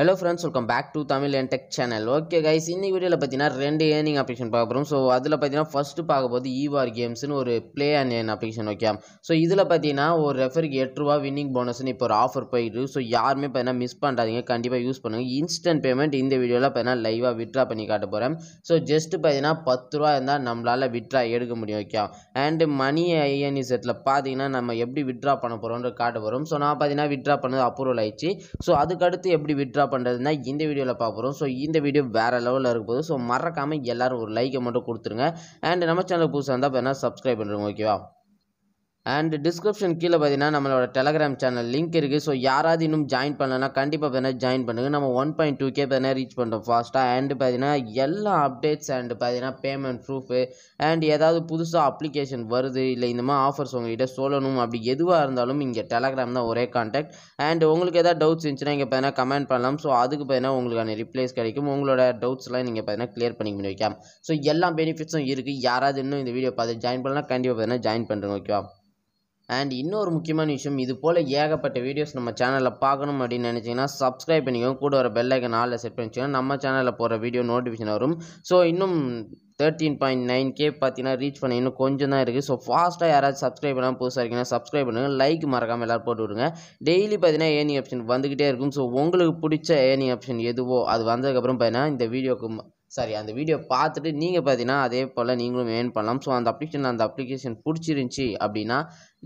hello friends welcome back to Tamil என் tech channel okay guys இன்னைக்கு வீடியோவில் பார்த்தீங்கன்னா ரெண்டு ஏர்னிங் அப்ளிகேஷன் பார்க்க போகிறோம் ஸோ அதில் பார்த்தீங்கன்னா ஃபஸ்ட்டு பார்க்க போது ஈவார் கேம்ஸ்னு ஒரு play and earn application okay so இதில் பார்த்தீங்கன்னா ஒரு ரெஃபருக்கு எட்டு ரூபா வின்னிங் போனஸ்னு இப்போ ஒரு ஆஃபர் போயிட்டு ஸோ யாருமே பார்த்தீங்கன்னா மிஸ் பண்ணுறாதீங்க கண்டிப்பாக யூஸ் பண்ணுங்கள் இன்ஸ்டன்ட் பேமெண்ட் இந்த வீடியோவில் பார்த்தீங்கன்னா லைவாக விட்ரா பண்ணி காட்ட போகிறேன் ஸோ ஜஸ்ட்டு பார்த்தீங்கன்னா பத்து ரூபா இருந்தால் நம்மளால் விட்ரா எடுக்க முடியும் ஓகே அண்டு மணி ஐஎன்இ செட்டில் e பார்த்தீங்கன்னா நம்ம எப்படி விட்ரா பண்ண போகிறோன்ற காட்ட போகிறோம் ஸோ நான் பார்த்தீங்கன்னா விட்ரா பண்ணது அப்ரூவல் ஆயிடுச்சு ஸோ அதுக்கடுத்து எப்படி விட்ரா யூஸ்ஃபுல்லாக பண்ணுறதுனா இந்த வீடியோவில் பார்க்குறோம் ஸோ இந்த வீடியோ வேறு லெவலில் இருக்க போது ஸோ மறக்காமல் எல்லோரும் ஒரு லைக்கை மட்டும் கொடுத்துருங்க அண்ட் நம்ம சேனல் புதுசாக இருந்தால் வேணால் சப்ஸ்கிரைப் பண்ணுறோம் ஓகேவா அண்ட் டிஸ்கிரிப்ஷன் கீழே பார்த்தீங்கன்னா நம்மளோட டெலகிராம் சேனல் லிங்க் இருக்குது ஸோ யாராவது இன்னும் ஜாயின் பண்ணலன்னா கண்டிப்பாக பார்த்தீங்கன்னா ஜாயின் பண்ணுங்கள் நம்ம ஒன் பாயிண்ட் டூ கே பார்த்தா ரீச் பண்ணுறோம் ஃபாஸ்ட்டாக அண்டு பார்த்தீங்கன்னா எல்லா அப்டேட்ஸ் அண்டு பார்த்தீங்கன்னா பேமெண்ட் ப்ரூஃபு அண்ட் ஏதாவது புதுசாக அப்ளிகேஷன் வருது இல்லை இந்த மாதிரி ஆஃபர்ஸ் உங்கள்கிட்ட சொல்லணும் அப்படி எதுவாக இருந்தாலும் இங்கே டெலகிராம் தான் ஒரே கான்டாக்ட் அண்ட் உங்களுக்கு எதாவது டவுட்ஸ் இருந்துச்சுன்னா இங்கே பார்த்தீங்கன்னா கமெண்ட் பண்ணலாம் ஸோ அதுக்கு பார்த்தீங்கன்னா உங்களுக்கான ரிப்ளைஸ் கிடைக்கும் உங்களோட டவுட்ஸ்லாம் நீங்கள் பார்த்தீங்கன்னா கிளியர் பண்ணி பண்ணி வைக்கலாம் ஸோ எல்லா பெனிஃபிட்ஸும் இருக்குது யாராவது இன்னும் இந்த வீடியோ பார்த்து ஜாயின் பண்ணலாம் கண்டிப்பாக பார்த்தீங்கன்னா ஜாயின் பண்ணுறேன் ஓகேவா அண்ட் இன்னொரு முக்கியமான விஷயம் இது போல் ஏகப்பட்ட வீடியோஸ் நம்ம சேனலில் பார்க்கணும் அப்படின்னு நினச்சிங்கன்னா சப்ஸ்கிரைப் பண்ணிக்கோங்க கூட ஒரு பெல்லைக்கன் நாளில் ஆலில் செட் பண்ணிச்சிங்கன்னா நம்ம சேனலில் போகிற வீடியோ நோட்டிஃபிகேஷன் வரும் ஸோ இன்னும் தேர்ட்டீன் பாயிண்ட் நைன் கே பார்த்தீங்கன்னா ரீச் பண்ண இன்னும் கொஞ்சம் தான் இருக்குது ஸோ ஃபாஸ்ட்டாக யாராச்சும் சப்ஸ்கிரைப் பண்ணால் புதுசாக இருக்கீங்கன்னா சப்ஸ்கிரைப் பண்ணுங்கள் லைக் மறக்காமல் எல்லோரும் போட்டு விடுங்க டெய்லி பார்த்தீங்கன்னா ஏர்னிங் ஆப்ஷன் வந்துக்கிட்டே இருக்கும் ஸோ உங்களுக்கு பிடிச்ச ஏர்னிங் ஆப்ஷன் எதுவோ அது வந்ததுக்கப்புறம் பார்த்தீங்கன்னா இந்த வீடியோக்கு சாரி அந்த வீடியோ பார்த்துட்டு நீங்கள் பார்த்தீங்கன்னா அதே போல் நீங்களும் ஏர்ன் பண்ணலாம் ஸோ அந்த அப்ளிகேஷன் அந்த அப்ளிகேஷன் பிடிச்சிருந்துச்சி அப்படின்னா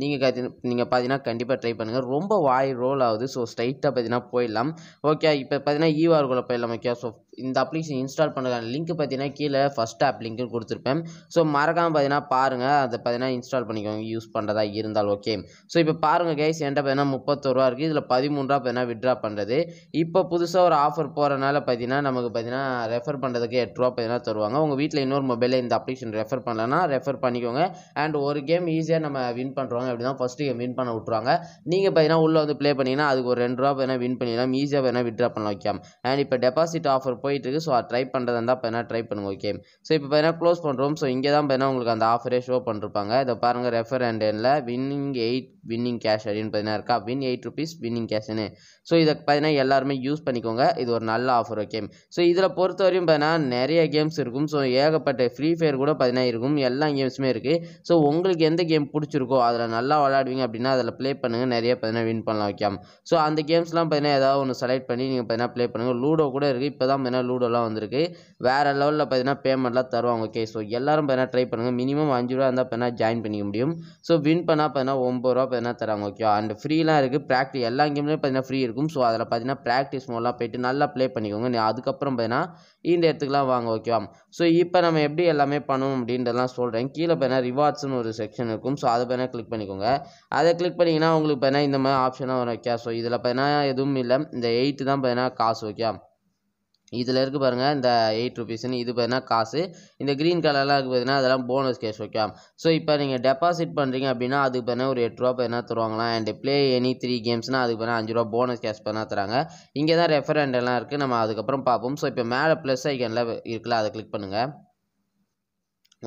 நீங்கள் கத்தி நீங்கள் பார்த்தீங்கன்னா கண்டிப்பாக ட்ரை பண்ணுங்கள் ரொம்ப வாய் ரோல் ஆகுது ஸோ ஸ்ட்ரைட்டாக பார்த்தீங்கன்னா போயிடலாம் ஓகே இப்போ பார்த்தீங்கன்னா ஈவார்குள்ளே போயிடலாம் ஓகே ஸோ இந்த அப்ளிகேஷன் இன்ஸ்டால் பண்ணுறாங்க லிங்க் பார்த்தீங்கன்னா கீழே ஃபஸ்ட் ஆப் லிங்க்கு கொடுத்துருப்பேன் ஸோ மறக்காமல் பார்த்தீங்கன்னா பாருங்கள் அதை பார்த்தீங்கன்னா இன்ஸ்டால் பண்ணிக்கோங்க யூஸ் பண்ணுறதா இருந்தால் ஓகே ஸோ இப்போ பாருங்கள் கைஸ் என்கிட்ட பார்த்தீங்கன்னா முப்பத்தொருவா இருக்குது இதில் பதிமூன்றுரூவா பார்த்தீங்கன்னா விட்ரா பண்ணுறது இப்போ புதுசாக ஒரு ஆஃபர் போகிறனால பார்த்தீங்கன்னா நமக்கு பார்த்தீங்கன்னா ரெஃபர் பண்ணுறதுக்கு எட்ரூவா பார்த்தீங்கன்னா தருவாங்க உங்கள் வீட்டில் இன்னொரு மொபைலில் இந்த அப்ளிகேஷன் ரெஃபர் பண்ணலன்னா ரெஃபர் பண்ணிக்கோங்க அண்ட் ஒரு கேம் ஈஸியாக நம்ம வின் பண்ணுறோம் பண்ணாங்க அப்படின்னா ஃபஸ்ட் கேம் வின் பண்ண விட்ருவாங்க நீங்கள் பார்த்தீங்கன்னா உள்ளே வந்து ப்ளே பண்ணிங்கன்னா அதுக்கு ஒரு ரெண்டு ரூபா வேணால் வின் பண்ணிடலாம் ஈஸியாக வேணால் விட்ரா பண்ண ஓகே அண்ட் இப்போ டெபாசிட் ஆஃபர் போயிட்டுருக்கு ஸோ ட்ரை பண்ணுறதா இருந்தால் என்ன ட்ரை பண்ணுங்க ஓகே ஸோ இப்போ பார்த்தீங்கன்னா க்ளோஸ் பண்ணுறோம் ஸோ இங்கே தான் பார்த்தீங்கன்னா உங்களுக்கு அந்த ஆஃபரே ஷோ பண்ணிருப்பாங்க இதை பாருங்கள் ரெஃபர் அண்ட் எண்டில் வின்னிங் எயிட் வின்னிங் கேஷ் அப்படின்னு பார்த்தீங்கன்னா இருக்கா வின் எயிட் ருபீஸ் வின்னிங் கேஷ்னு ஸோ இதை பார்த்தீங்கன்னா எல்லாருமே யூஸ் பண்ணிக்கோங்க இது ஒரு நல்ல ஆஃபர் ஓகே ஸோ இதில் பொறுத்த வரையும் பார்த்தீங்கன்னா நிறைய கேம்ஸ் இருக்கும் ஸோ ஏகப்பட்ட ஃப்ரீ ஃபயர் கூட பார்த்தீங்கன்னா இருக்கும் எல்லா கேம்ஸுமே இருக்குது ஸோ உங்களுக்கு எந்த கேம் பிடிச்சிருக்கோ அதில் நல்லா விளாடுவீங்க அப்படின்னா அதில் ப்ளே பண்ணுங்கள் நிறைய பார்த்தீங்கன்னா வின் பண்ணலாம் ஓகே ஸோ அந்த கேம்ஸ்லாம் பார்த்தீங்கன்னா ஏதாவது ஒன்று செலக்ட் பண்ணி நீங்கள் பார்த்தீங்கன்னா ப்ளே பண்ணுங்கள் லூடோ கூட இருக்குது இப்போ தான் பார்த்தீங்கன்னா லூடோலாம் வந்திருக்கு வேறு லெவலில் பார்த்தீங்கன்னா பேமெண்ட்லாம் தருவாங்க ஓகே ஸோ எல்லோரும் பார்த்தீங்கன்னா ட்ரை பண்ணுங்கள் மினிமம் அஞ்சு ரூபா இருந்தால் பார்த்தீங்கன்னா ஜாயின் பண்ணிக்க முடியும் ஸோ வின் பண்ணால் பார்த்தீங்கன்னா ஒம்பது ரூபா பார்த்தீங்கன்னா தராங்க ஓகே அண்ட் ஃப்ரீலாம் இருக்குது ப்ராக்டிஸ் எல்லா கேம்லேயும் பார்த்தீங்கன்னா ஃப்ரீ இருக்கும் ஸோ அதில் பார்த்தீங்கன்னா ப்ராக்டிஸ் மூலம் போயிட்டு நல்லா ப்ளே பண்ணிக்கோங்க நீ அதுக்கப்புறம் பார்த்தீங்கன்னா இந்த இடத்துக்குலாம் வாங்க ஓகேவா ஸோ இப்போ நம்ம எப்படி எல்லாமே பண்ணணும் அப்படின்றதெல்லாம் சொல்கிறேன் கீழே பார்த்தீங்கன்னா ரிவார்ட்ஸ்னு ஒரு செக்ஷன் இருக்கும் ஸோ அதை பார்த்தீங்கன்னா கிளிக் பண்ணி பண்ணிக்கோங்க அதை கிளிக் பண்ணிங்கன்னா உங்களுக்கு பார்த்தீங்கன்னா இந்த மாதிரி ஆப்ஷனாக வரும் ஓகே ஸோ இதில் பார்த்தீங்கன்னா எதுவும் இல்லை இந்த எயிட்டு தான் பார்த்தீங்கன்னா காசு ஓகே இதில் இருக்குது பாருங்கள் இந்த எயிட் ருபீஸ்ன்னு இது பார்த்தீங்கன்னா காசு இந்த க்ரீன் கலர்லாம் இருக்குது பார்த்தீங்கன்னா அதெல்லாம் போனஸ் கேஷ் ஓகே ஸோ இப்போ நீங்கள் டெபாசிட் பண்ணுறீங்க அப்படின்னா அதுக்கு பார்த்தா ஒரு எட்டு ரூபா பார்த்தீங்கன்னா தருவாங்களா அண்ட் ப்ளே எனி த்ரீ கேம்ஸ்னால் அதுக்கு பார்த்தா அஞ்சு ரூபா போனஸ் கேஷ் பண்ணா தராங்க இங்கே தான் ரெஃபரண்ட் எல்லாம் இருக்குது நம்ம அதுக்கப்புறம் பார்ப்போம் ஸோ இப்போ மேலே ப்ளஸ் ஐக்கனில் இருக்குல்ல அதை கிளிக் பண்ணுங்கள்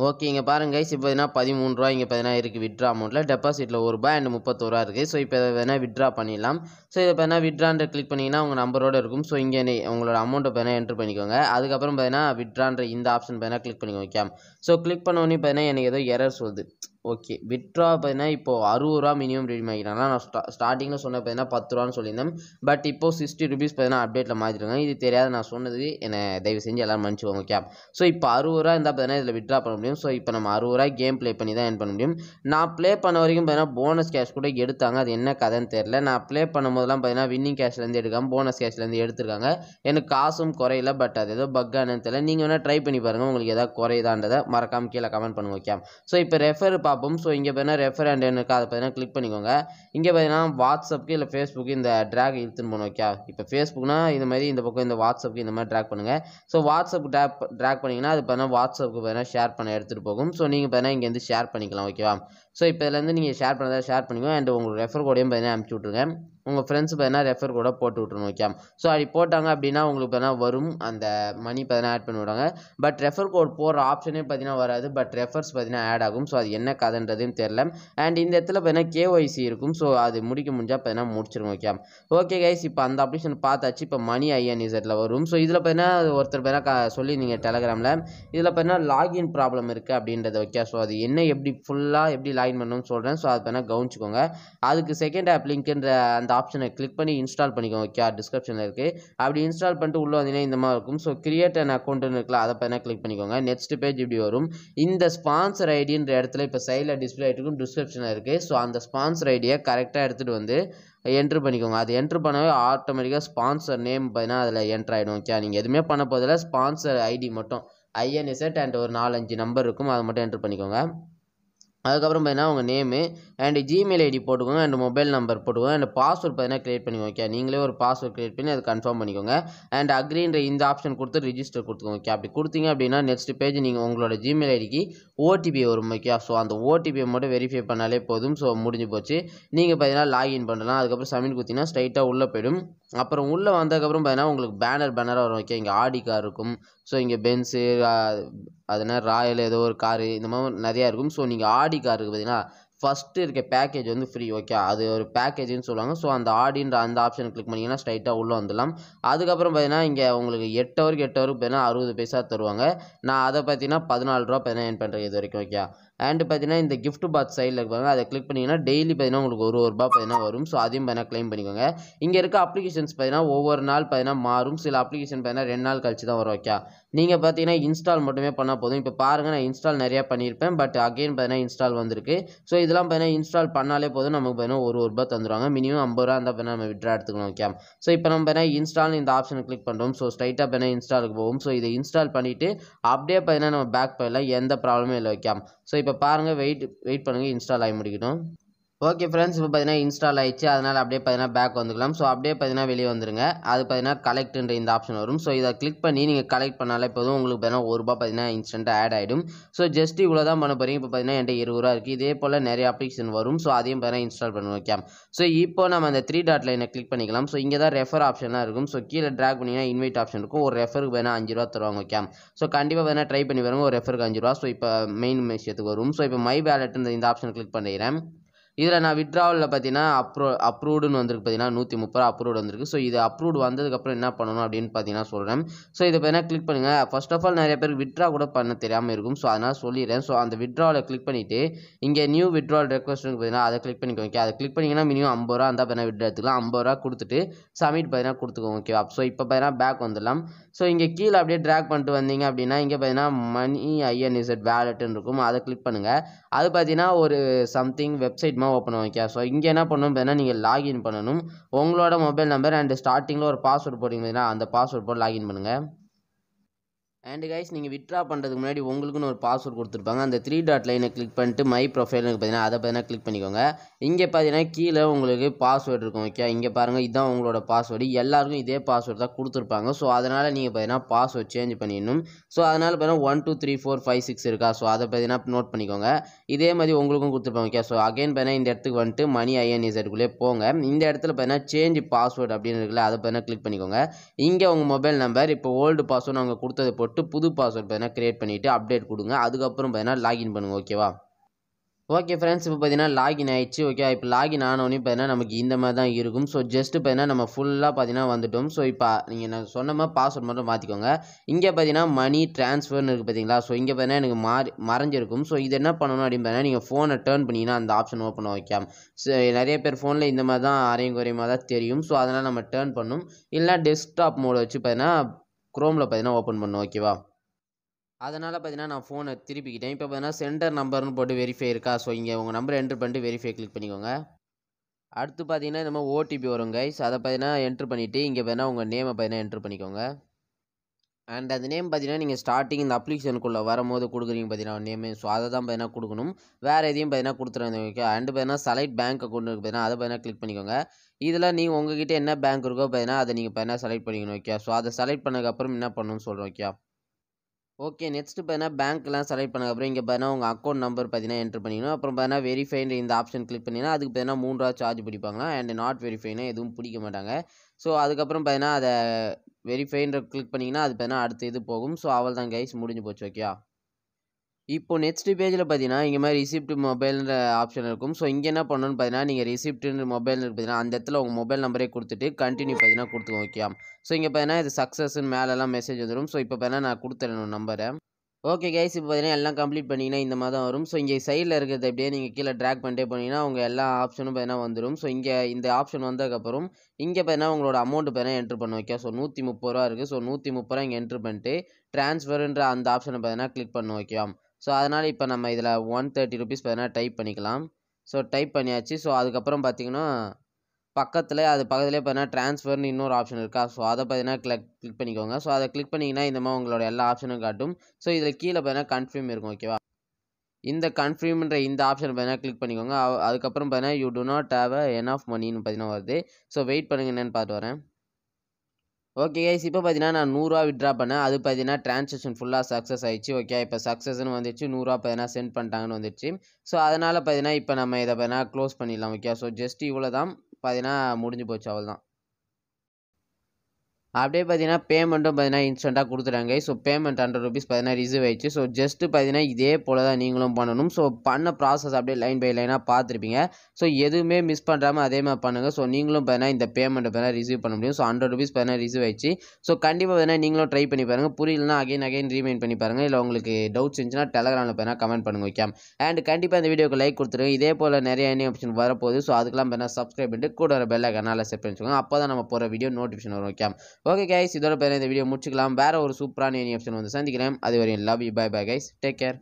ஓகே இங்கே பாருங்க கைஸ் இப்போ எதுனா பதிமூன்றுரூவா ரூபா இங்கே பார்த்தீங்கன்னா இருக்குது விட்ரா அமௌண்ட்டில் டெபாசிட்டில் ஒரு ரூபாய் அண்ட் முப்பத்தோரூவா இருக்குது ஸோ இப்போ வேணா விட்ரா பண்ணிடலாம் ஸோ இதை பார்த்தீங்கன்னா விட்ரான்ற கிளிக் பண்ணிங்கன்னா உங்கள் நம்பரோடு இருக்கும் ஸோ இங்கே உங்களோட அமௌண்ட்டை பார்த்தீங்கன்னா என்ட்ரு பண்ணிக்கோங்க அதுக்கப்புறம் பார்த்தீங்கன்னா விட்ரான்ற இந்த ஆப்ஷன் பார்த்தீங்கன்னா கிளிக் பண்ணிக்கோங்க ஸோ கிளிக் பண்ணோடனே பார்த்தீங்கன்னா எனக்கு ஏதோ எரர்ஸ் வருது ஓகே விட்ரா பார்த்தீங்கன்னா இப்போது அறுபது ரூபா மினிமம் ரெடி ஆகிட்டாங்க நான் ஸ்டா ஸ்டார்டிங்கில் சொன்ன பார்த்தீங்கன்னா பத்து ரூபான்னு சொல்லியிருந்தேன் பட் இப்போது சிக்ஸ்டி ருபீஸ் பார்த்தீங்கன்னா அப்டேட்டில் மாற்றிருக்காங்க இது தெரியாத நான் சொன்னது என்னை தயவு செஞ்சு எல்லோரும் மன்னிச்சு ஓகே ஸோ இப்போ அறுபது ரூபா இருந்தால் பார்த்தீங்கன்னா இதில் விட்ரா பண்ண முடியும் ஸோ இப்போ நம்ம அறுபது ரூபா கேம் ப்ளே பண்ணி தான் ஏர்ன் பண்ண முடியும் நான் ப்ளே பண்ண வரைக்கும் பார்த்தீங்கன்னா போனஸ் கேஷ் கூட எடுத்தாங்க அது என்ன கதைன்னு தெரில நான் ப்ளே பண்ணும்போதெல்லாம் பார்த்தீங்கன்னா வின்னிங் கேஷ்லேருந்து எடுக்காமல் போனஸ் கேஷ்லேருந்து எடுத்திருக்காங்க எனக்கு காசும் குறையில பட் அது ஏதோ பக்கானு தெரியல நீங்கள் வேணால் ட்ரை பண்ணி பாருங்கள் உங்களுக்கு எதாவது குறையுதான்றதை மறக்காமல் கீழே கமெண்ட் பண்ணுங்க ஓகே ஸோ இப்போ ரெஃபர் பார்ப்போம் ஸோ இங்கே பார்த்தீங்கன்னா ரெஃபர் அண்ட் இருக்கா அதை பார்த்தீங்கன்னா கிளிக் பண்ணிக்கோங்க இங்கே பார்த்தீங்கன்னா வாட்ஸ்அப்புக்கு இல்லை ஃபேஸ்புக்கு இந்த ட்ராக் இழுத்துன்னு போகணும் ஓகே இப்போ ஃபேஸ்புக்னா இந்த மாதிரி இந்த பக்கம் இந்த வாட்ஸ்அப்புக்கு இந்த மாதிரி ட்ராக் பண்ணுங்கள் ஸோ வாட்ஸ்அப் ட்ராக் ட்ராக் பண்ணிங்கன்னா அது பார்த்தீங்கன்னா வாட்ஸ்அப்புக்கு பார்த்தீங்கன்னா ஷேர் பண்ண எடுத்துகிட்டு போகும் ஸோ நீங்கள் பார்த்தீங்கன்னா இங்கேருந்து ஷேர் பண்ணிக்கலாம் ஓகேவா ஸோ இப்போ இதுலேருந்து நீங்கள் ஷேர் பண்ணுறதா ஷேர் பண்ணிக்கோ அண்ட் உங்களுக்கு ரெஃபர் கோடையும் பார்த்தீங்கன்னா அனுப்பிச்சி விட்ருங்க உங்கள் ஃப்ரெண்ட்ஸ் பார்த்தீங்கன்னா ரெஃபர் கூட போட்டு விட்ருணும் ஓகே ஸோ அப்படி போட்டாங்க அப்படின்னா உங்களுக்கு பார்த்தீங்கன்னா வரும் அந்த மணி பார்த்தீங்கன்னா ஆட் பண்ணி விடுவாங்க பட் ரெஃபர் கோட் போடுற ஆப்ஷனே பார்த்தீங்கன்னா வராது பட் ரெஃபர்ஸ் பார்த்தீங்கன்னா ஆட் ஆகும் ஸோ அது என்ன கதைன்றதையும் தெரில அண்ட் இந்த இடத்துல பார்த்தீங்கன்னா கேஒய்சி இருக்கும் ஸோ அது முடிக்க முடிஞ்சால் பார்த்தீங்கன்னா முடிச்சிருங்க ஓகே ஓகே கைஸ் இப்போ அந்த அப்ளிகேஷன் பார்த்தாச்சு இப்போ மணி ஐஎன் இசட்டில் வரும் ஸோ இதில் பார்த்தீங்கன்னா ஒருத்தர் பார்த்தீங்கன்னா க சொல்லியிருந்தீங்க டெலகிராமில் இதில் பார்த்தீங்கன்னா லாகின் ப்ராப்ளம் இருக்குது அப்படின்றத ஓகே ஸோ அது என்ன எப்படி ஃபுல்லாக எப்படி லாகின் பண்ணணும்னு சொல்கிறேன் ஸோ அது பண்ணால் கவனிச்சிக்கோங்க அதுக்கு செகண்ட் ஆப் லிங்க்ன்ற அந்த ஆப்ஷனை கிளிக் பண்ணி இன்ஸ்டால் பண்ணிக்கோங்க ஓகே டிஸ்கிரிப்ஷனில் இருக்குது அப்படி இன்ஸ்டால் பண்ணிட்டு உள்ளே வந்தீங்கன்னா இந்த மாதிரி இருக்கும் ஸோ கிரியேட் அண்ட் அக்கௌண்ட்னு இருக்குல்ல அதை பண்ணால் கிளிக் பண்ணிக்கோங்க நெக்ஸ்ட் பேஜ் இப்படி வரும் இந்த ஸ்பான்சர் ஐடின்ற இடத்துல இப்போ சைடில் டிஸ்பிளே ஆகிட்டு டிஸ்கிரிப்ஷனில் இருக்குது ஸோ அந்த ஸ்பான்சர் ஐடியை கரெக்டாக எடுத்துகிட்டு வந்து என்ட்ரு பண்ணிக்கோங்க அது என்ட்ரு பண்ணவே ஆட்டோமேட்டிக்காக ஸ்பான்சர் நேம் பார்த்தீங்கன்னா அதில் என்ட்ரு ஆகிடும் ஓகே நீங்கள் எதுவுமே பண்ண போதில் ஸ்பான்சர் ஐடி மட்டும் ஐஎன்எஸ்எட் அண்ட் ஒரு நாலஞ்சு நம்பர் இருக்கும் அதை மட்டும் என்ட்ரு பண்ணிக்கோங்க அதுக்கப்புறம் பார்த்தீங்கன்னா உங்கள் நேமு அண்டு ஜிமெயில் ஐடி போட்டுக்கோங்க அண்ட் மொபைல் நம்பர் போட்டுக்கோங்க அண்ட் பாஸ்வேர்ட் பார்த்தீங்கன்னா க்ரியேட் பண்ணிக்கோங்க ஓகே நீங்களே ஒரு பாஸ்வேர்ட் க்ரியேட் பண்ணி அது கன்ஃபார்ம் பண்ணிக்கோங்க அண்ட் அக்ரின்ற இந்த ஆப்ஷன் கொடுத்து ரிஜிஸ்டர் கொடுத்துக்கோங்க ஓகே அப்படி கொடுத்தீங்க அப்படின்னா நெக்ஸ்ட் பேஜ் நீங்கள் உங்களோட ஜிமெயில் ஐடிக்கு ஓடிபி வரும் ஓகே ஸோ அந்த ஓடிபியை மட்டும் வெரிஃபை பண்ணாலே போதும் ஸோ முடிஞ்சு போச்சு நீங்கள் பார்த்தீங்கன்னா லாகின் பண்ணலாம் அதுக்கப்புறம் சமின் கொடுத்தீங்கன்னா ஸ்ட்ரைட்டாக உள்ளே போயிடும் அப்புறம் உள்ளே வந்ததுக்கப்புறம் பார்த்தீங்கன்னா உங்களுக்கு பேனர் பேனராக வரும் ஓகே இங்கே ஆடி கார் இருக்கும் ஸோ இங்கே பென்ஸு அதனால் ராயல் ஏதோ ஒரு காரு இந்த மாதிரி நிறையா இருக்கும் ஸோ நீங்கள் ஆடி காருக்கு பார்த்தீங்கன்னா ஃபஸ்ட்டு இருக்க பேக்கேஜ் வந்து ஃப்ரீ ஓகே அது ஒரு பேக்கேஜ்னு சொல்லுவாங்க ஸோ அந்த ஆடின்ற அந்த ஆப்ஷன் கிளிக் பண்ணிங்கன்னா ஸ்ட்ரைட்டாக உள்ளே வந்துடலாம் அதுக்கப்புறம் பார்த்தீங்கன்னா இங்கே உங்களுக்கு எட்டு ஹவருக்கு எட்டு ஹவருக்கு பார்த்தீங்கன்னா அறுபது பைசா தருவாங்க நான் அதை பார்த்தீங்கன்னா பதினாலு ரூபா பார்த்தீங்கன்னா என் பண்ணுறேன் இது வரைக்கும் ஓகே அண்டு பார்த்தீங்கன்னா இந்த கிஃப்ட் பாத் சைடில் இருப்பாங்க அதை கிளிக் பண்ணிங்கன்னா டெய்லி பார்த்தீங்கன்னா உங்களுக்கு ஒரு ஒரு ரூபா பார்த்தீங்கன்னா வரும் ஸோ அதையும் பார்த்தீங்கன்னா க்ளைம் பண்ணிக்கோங்க இங்கே இருக்க அப்ளிகேஷன்ஸ் பார்த்தீங்கன்னா ஒவ்வொரு நாள் பார்த்தீங்கன்னா மாறும் சில அப்ளிகேஷன் பார்த்தீங்கன்னா ரெண்டு நாள் கழிச்சு தான் வரும் ஓகே நீங்கள் பார்த்தீங்கன்னா இன்ஸ்டால் மட்டுமே பண்ணால் போதும் இப்போ பாருங்கள் நான் இன்ஸ்டால் நிறையா பண்ணியிருப்பேன் பட் அகெயின் பார்த்தீங்கன்னா இன்ஸ்டால் வந்திருக்கு ஸோ இதெல்லாம் பார்த்தீங்கன்னா இன்ஸ்டால் பண்ணாலே போதும் நமக்கு பார்த்தீங்கன்னா ஒரு ரூபா தந்துடுவாங்க மினிமம் ஐம்பது ரூபா இருந்தால் பார்த்தீங்கன்னா நம்ம விட்ரா எடுத்துக்கணும் ஓகே ஸோ இப்போ நம்ம பார்த்தீங்கன்னா இன்ஸ்டால் இந்த ஆப்ஷன் கிளிக் பண்ணுறோம் ஸோ ஸ்ட்ரைட்டாக பார்த்தீங்கன்னா இன்ஸ்டாலுக்கு போகும் ஸோ இதை இன்ஸ்டால் பண்ணிவிட்டு அப்படியே பார்த்தீங்கன்னா நம்ம பேக் போயிடலாம் எந்த ப்ராப்ளமும் இல்லை ஓகே ஸோ இப்போ இப்போ பாருங்கள் வெயிட் வெயிட் பண்ணுங்கள் இன்ஸ்டால் ஆகி முடிக்கட்டும் ஓகே ஃப்ரெண்ட்ஸ் இப்போ பார்த்தீங்கன்னா இன்ஸ்டால் ஆயிடுச்சு அதனால் அப்படியே பார்த்தீங்கன்னா பேக் வந்துக்கலாம் ஸோ அப்படியே பார்த்தீங்கன்னா வெளியே வந்துருங்க அது பார்த்தீங்கன்னா கலெக்ட்ன்ற இந்த ஆப்ஷன் வரும் ஸோ இதை கிளிக் பண்ணி நீங்கள் கலெக்ட் பண்ணாலே போதும் உங்களுக்கு பார்த்தீங்கன்னா ஒரு ரூபா பார்த்தீங்கன்னா இன்ஸ்டன்ட்டாக ஆட் ஆகிடும் ஸோ ஜஸ்ட் இவ்வளோ தான் பண்ண போகிறீங்க இப்போ பார்த்தீங்கன்னா என்கிட்ட இருபது ரூபா இருக்குது இதே போல் நிறைய அப்ளிகேஷன் வரும் ஸோ அதையும் பார்த்தீங்கன்னா இன்ஸ்டால் பண்ணுவோம் வைக்கலாம் ஸோ இப்போ நம்ம அந்த த்ரீ டாட் லைனை கிளிக் பண்ணிக்கலாம் ஸோ இங்கே தான் ரெஃபர் ஆப்ஷனாக இருக்கும் ஸோ கீழே ட்ராக் பண்ணிங்கன்னா இன்வைட் ஆப்ஷன் இருக்கும் ஒரு ரெஃபருக்கு வேணால் அஞ்சு ரூபா தருவாங்க வைக்கலாம் ஸோ கண்டிப்பாக வேணால் ட்ரை பண்ணி பாருங்கள் ஒரு ரெஃபருக்கு அஞ்சு ரூபா ஸோ இப்போ மெயின் விஷயத்துக்கு வரும் ஸோ இப்போ மை வேலட்டுன்ற இந்த ஆப்ஷன் கிளிக் பண்ணிடுறேன் இதில் நான் விட்ராவலில் பார்த்தீங்கன்னா அப்ரூ அப்ரூவ்டுன்னு வந்திருக்கு பார்த்தீங்கன்னா நூற்றி முப்பது ரூபா அப்ரூவ்டு வந்திருக்கு ஸோ இது அப்ரூவ்டு வந்ததுக்கப்புறம் என்ன பண்ணணும் அப்படின்னு பார்த்தீங்கன்னா சொல்கிறேன் ஸோ இதை பார்த்தீங்கன்னா கிளிக் பண்ணுங்கள் ஃபஸ்ட் ஆஃப் ஆல் நிறைய பேர் விட்ரா கூட பண்ண தெரியாமல் இருக்கும் ஸோ அதனால் சொல்லிடுறேன் ஸோ அந்த விட்ராவில் கிளிக் பண்ணிவிட்டு இங்கே நியூ விட்ரால் ரெக்வஸ்ட்னு பார்த்தீங்கன்னா அதை கிளிக் பண்ணிக்கோ ஓகே அதை கிளிக் பண்ணிங்கன்னா மினிமம் ஐம்பது ரூபா இருந்தால் பார்த்தீங்கன்னா விட்ரா எடுத்துக்கலாம் ஐம்பது ரூபா கொடுத்துட்டு சமிட் பார்த்தீங்கன்னா கொடுத்துக்கோங்க ஓகே ஸோ இப்போ பார்த்தீங்கன்னா பேக் வந்துடலாம் ஸோ இங்கே கீழே அப்படியே ட்ராக் பண்ணிட்டு வந்தீங்க அப்படின்னா இங்கே பார்த்தீங்கன்னா மணி ஐஎன்இசட் வேலெட்டுன்னு இருக்கும் அதை கிளிக் பண்ணுங்கள் அது பார்த்தீங்கன்னா ஒரு சம்திங் வெப்சைட் மட்டும்தான் ஓப்பன் ஓகே ஸோ இங்கே என்ன பண்ணணும் பார்த்தீங்கன்னா நீங்கள் லாகின் பண்ணணும் உங்களோட மொபைல் நம்பர் அண்டு ஸ்டார்டிங்கில் ஒரு பாஸ்வேர்டு போட்டிங்க அந்த பாஸ்வேர்ட் போட்டு லாகின் பண்ணுங்கள் அண்டு கைஸ் நீங்கள் விட்ரா பண்ணுறதுக்கு முன்னாடி உங்களுக்குன்னு ஒரு பாஸ்வேர்ட் கொடுத்துருப்பாங்க அந்த த்ரீ டாட் லைனை கிளிக் பண்ணிட்டு மை ப்ரொஃபைல் பார்த்தீங்கன்னா அதை பார்த்தீங்கன்னா கிளிக் பண்ணிக்கோங்க இங்கே பார்த்தீங்கன்னா கீழே உங்களுக்கு பாஸ்வேர்டு இருக்கும் ஓகே இங்கே பாருங்கள் இதுதான் உங்களோட பாஸ்வேர்டு எல்லாருக்கும் இதே பாஸ்வேர்டு தான் கொடுத்துருப்பாங்க ஸோ அதனால் நீங்கள் பார்த்தீங்கன்னா பாஸ்வேர்ட் சேஞ்ச் பண்ணிடணும் ஸோ அதனால் பார்த்தீங்கன்னா one two three four five six இருக்கா ஸோ அதை பார்த்தீங்கன்னா நோட் பண்ணிக்கோங்க இதே மாதிரி உங்களுக்கும் கொடுத்துருப்பாங்க ஓகே ஸோ அகைன் பார்த்தீங்கன்னா இந்த இடத்துக்கு வந்துட்டு மணி ஐஎன்இசைட்டுக்குள்ளே போங்க இந்த இடத்துல பார்த்தீங்கன்னா சேஞ்ச் பாஸ்வேர்டு அப்படின்னு இருக்குல்ல அதை பார்த்தீங்கன்னா கிளிக் பண்ணிக்கோங்க இங்கே உங்கள் மொபைல் நம்பர் இப்போ ஓல்டு பாஸ்வேர்டு அவங்க கொடுத்தது போட்டு போட்டு புது பாஸ்வேர்ட் பார்த்தீங்கன்னா க்ரியேட் பண்ணிவிட்டு அப்டேட் கொடுங்க அதுக்கப்புறம் பார்த்தீங்கன்னா லாகின் பண்ணுங்கள் ஓகேவா ஓகே ஃப்ரெண்ட்ஸ் இப்போ பார்த்தீங்கன்னா லாகின் ஆயிடுச்சு ஓகே இப்போ லாகின் ஆனோடனே பார்த்தீங்கன்னா நமக்கு இந்த மாதிரி தான் இருக்கும் ஸோ ஜஸ்ட்டு பார்த்தீங்கன்னா நம்ம ஃபுல்லாக பார்த்தீங்கன்னா வந்துட்டோம் ஸோ இப்போ நீங்கள் நான் சொன்ன மாதிரி பாஸ்வேர்ட் மட்டும் மாற்றிக்கோங்க இங்கே பார்த்தீங்கன்னா மணி ட்ரான்ஸ்ஃபர்னு இருக்குது பார்த்தீங்களா ஸோ இங்கே பார்த்தீங்கன்னா எனக்கு மாறி மறைஞ்சிருக்கும் ஸோ இது என்ன பண்ணணும் அப்படின்னு பார்த்தீங்கன்னா நீங்கள் ஃபோனை டேர்ன் பண்ணிங்கன்னா அந்த ஆப்ஷன் ஓப்பன் ஸோ நிறைய பேர் ஃபோனில் இந்த மாதிரி தான் அரையும் குறையுமா தான் தெரியும் ஸோ அதனால் நம்ம டேர்ன் பண்ணும் இல்லைனா டெஸ்க்டாப் மோடை வச்சு பார்த்தீங்கன்னா குரோமில் பார்த்தீங்கன்னா ஓப்பன் பண்ணும் ஓகேவா அதனால் பார்த்தீங்கன்னா நான் ஃபோனை திருப்பிக்கிட்டேன் இப்போ பார்த்தீங்கன்னா சென்டர் நம்பர்னு போட்டு வெரிஃபை இருக்கா ஸோ இங்கே உங்கள் நம்பரை என்ட்ரு பண்ணிட்டு வெரிஃபை கிளிக் பண்ணிக்கோங்க அடுத்து பார்த்தீங்கன்னா இந்த மாதிரி ஓடிபி வரும் கைஸ் அதை பார்த்தீங்கன்னா என்ட்ரு பண்ணிவிட்டு இங்கே பார்த்தீங்கன்னா உங்கள் நேமை பார்த்தீங்கன்னா என்ட்ரு பண்ணிக்கோங்க அண்ட் அது நேம் பார்த்தீங்கன்னா நீங்கள் ஸ்டார்டிங் இந்த அப்ளிகேஷனுக்குள்ளே வரும்போது கொடுக்குறீங்க பார்த்தீங்கன்னா நேம் ஸோ அதை தான் பார்த்தீங்கன்னா கொடுக்கணும் வேறு எதையும் பார்த்தீங்கன்னா கொடுத்துருங்க ஓகே அண்ட் பார்த்தீங்கன்னா செலக்ட் பேங்க் அக்கௌண்ட் இருக்குது பார்த்தீங்கன்னா அதை பார்த்தீங்கன்னா கிளிக் பண்ணிக்கோங்க இதில் நீங்கள் உங்ககிட்ட என்ன பேங்க் இருக்கோ பார்த்தீங்கன்னா அதை நீங்கள் பார்த்தீங்கன்னா செலக்ட் பண்ணிக்கணும் ஓகே ஸோ அதை செலக்ட் பண்ணதுக்கப்புறம் என்ன பண்ணணும்னு சொல்கிறோம் ஓகே ஓகே நெக்ஸ்ட்டு பார்த்தீங்கன்னா பேங்க்லாம் செலக்ட் பண்ணதுக்கப்புறம் இங்கே பார்த்தீங்கன்னா உங்கள் அக்கௌண்ட் நம்பர் பார்த்தீங்கன்னா என்ட்ரு பண்ணிக்கணும் அப்புறம் பார்த்தீங்கன்னா வெரிஃபைன்ற இந்த ஆப்ஷன் கிளிக் பண்ணிங்கன்னா அதுக்கு பார்த்தீங்கன்னா மூன்றாவது சார்ஜ் பிடிப்பாங்களா அண்ட் நாட் வெரிஃபைனா எதுவும் பிடிக்க மாட்டாங்க ஸோ அதுக்கப்புறம் பார்த்தீங்கன்னா அதை வெரிஃபைன்ற கிளிக் பண்ணிங்கன்னா அது பார்த்தீங்கன்னா அடுத்த இது போகும் ஸோ அவள் தான் கைஸ் முடிஞ்சு போச்சு ஓகேயா இப்போ நெக்ஸ்ட் பேஜில் பார்த்தீங்கன்னா இங்கே மாதிரி ரிசிப்ட் மொபைல்ன்ற ஆப்ஷன் இருக்கும் ஸோ இங்கே என்ன பண்ணணும்னு பார்த்தீங்கன்னா நீங்கள் ரிசிப்ட் மொபைல் பார்த்தீங்கன்னா அந்த இடத்துல உங்கள் மொபைல் நம்பரே கொடுத்துட்டு கண்டினியூ பார்த்தீங்கன்னா கொடுத்துக்கோங்க ஓகேயா ஸோ இங்கே பார்த்தீங்கன்னா இது சக்ஸஸ்ன்னு மேலெல்லாம் மெசேஜ் வந்துடும் ஸோ இப்போ பார்த்தீங்கன்னா நான் கொடுத்துறேன் நம்பரை ஓகே கைஸ் இப்போ பார்த்தீங்கன்னா எல்லாம் கம்ப்ளீட் பண்ணிங்கன்னா இந்த மாதிரி தான் வரும் ஸோ இங்கே சைடில் இருக்கிறது அப்படியே நீங்கள் கீழே ட்ராக் பண்ணிட்டே போனீங்கன்னா உங்கள் எல்லா ஆப்ஷனும் பார்த்தீங்கன்னா வந்துடும் ஸோ இங்கே இந்த ஆப்ஷன் வந்ததுக்கப்புறம் இங்கே பார்த்தீங்கன்னா உங்களோட அமௌண்ட் பார்த்தீங்கன்னா என்ட்ரு பண்ண வைக்க ஸோ நூற்றி முப்பது ரூபா இருக்குது ஸோ நூற்றி முப்பது ரூபா இங்கே என்ட்ரு பண்ணிட்டு ட்ரான்ஸ்ஃபருன்ற அந்த ஆப்ஷனை பார்த்தீங்கன்னா கிளிக் பண்ண வைக்கலாம் ஸோ அதனால் இப்போ நம்ம இதில் ஒன் தேர்ட்டி ருபீஸ் பார்த்தீங்கன்னா டைப் பண்ணிக்கலாம் ஸோ டைப் பண்ணியாச்சு ஸோ அதுக்கப்புறம் பார்த்தீங்கன்னா பக்கத்தில் அது பக்கத்துலேயே பார்த்தீங்கன்னா ட்ரான்ஸ்ஃபர்னு இன்னொரு ஆப்ஷன் இருக்கா ஸோ அதை பார்த்தீங்கன்னா கிளக் கிளிக் பண்ணிக்கோங்க ஸோ அதை கிளிக் பண்ணிங்கன்னா இந்த மாதிரி உங்களோட எல்லா ஆப்ஷனும் காட்டும் ஸோ இதில் கீழே பார்த்தீங்கன்னா கன்ஃபியூம் இருக்கும் ஓகேவா இந்த கன்ஃபியூம்ன்ற இந்த ஆப்ஷன் பார்த்தீங்கன்னா கிளிக் பண்ணிக்கோங்க அதுக்கப்புறம் பார்த்தீங்கன்னா you do not have a enough மணின்னு பார்த்தீங்கன்னா வருது ஸோ வெயிட் பண்ணுங்க என்னென்னு பார்த்து வரேன் ஓகே கைஸ் இப்போ பார்த்தீங்கன்னா நான் நூறுரூவா விட்ரா பண்ணேன் அது பார்த்தீங்கன்னா ட்ரான்சாக்ஷன் ஃபுல்லாக சக்ஸஸ் ஆயிடுச்சு ஓகே இப்போ சக்ஸஸ்ன்னு வந்துச்சு நூறுரூவா பார்த்தீங்கன்னா சென்ட் பண்ணிட்டாங்கன்னு வந்துச்சு ஸோ அதனால் பார்த்தீங்கன்னா இப்போ நம்ம இதை பார்த்தீங்கன்னா க்ளோஸ் பண்ணிடலாம் ஓகே ஸோ ஜஸ்ட் இவ்வளோ தான் பார்த்தீங்கன்னா முடிஞ்சு போச்சு அவ்வளோ தான் அப்படியே பார்த்தீங்கன்னா பேமெண்ட்டும் பார்த்தீங்கன்னா இன்ஸ்டண்ட்டாக கொடுத்துட்டாங்க ஸோ பேமெண்ட் ஹண்ட்ரட் ருபீஸ் பார்த்தீங்கன்னா ரிசீவ் ஆயிடுச்சு ஸோ ஜஸ்ட்டு பார்த்தீங்கன்னா இதே போல தான் நீங்களும் பண்ணணும் ஸோ பண்ண ப்ராசஸ் அப்படியே லைன் பை லைனாக பார்த்துருப்பீங்க ஸோ எதுவுமே மிஸ் பண்ணுறாமல் அதே மாதிரி பண்ணுங்கள் ஸோ நீங்களும் பார்த்தீங்கன்னா இந்த பேமெண்ட் பார்த்தீங்கன்னா ரிசீவ் பண்ண முடியும் ஸோ ஹண்ட்ரட் ருபீஸ் பார்த்தீங்கன்னா ரிசீவ் ஆயிடுச்சு ஸோ கண்டிப்பாக பார்த்தீங்கன்னா நீங்களும் ட்ரை பண்ணி பாருங்கள் புரியலனா அகைன் அகைன் ரீமைண்ட் பண்ணி பாருங்கள் இல்லை உங்களுக்கு டவுட்ஸ் இருந்துச்சுன்னா டெலகிராமில் பார்த்தீங்கனா கமெண்ட் பண்ணுங்க ஓகே அண்ட் கண்டிப்பாக இந்த வீடியோக்கு லைக் கொடுத்துருங்க இதே போல் நிறைய என்ன ஆப்ஷன் வரப்போகுது ஸோ அதுக்கெல்லாம் பார்த்தீங்கன்னா சப்ஸ்கிரைப் பண்ணிட்டு கூட வர பெல்லை கனால செட் பண்ணி வச்சுக்கோங்க அப்போ தான் நம்ம போகிற வீடியோ நோட்டிஃபிகேஷன் வரும் ஓகே ஓகே கைஸ் இதோட பேர் இந்த வீடியோ முடிச்சுக்கலாம் வேறு ஒரு சூப்பரான எனி ஆப்ஷன் வந்து சந்திக்கிறேன் அது வரையும் love you bye bye guys take care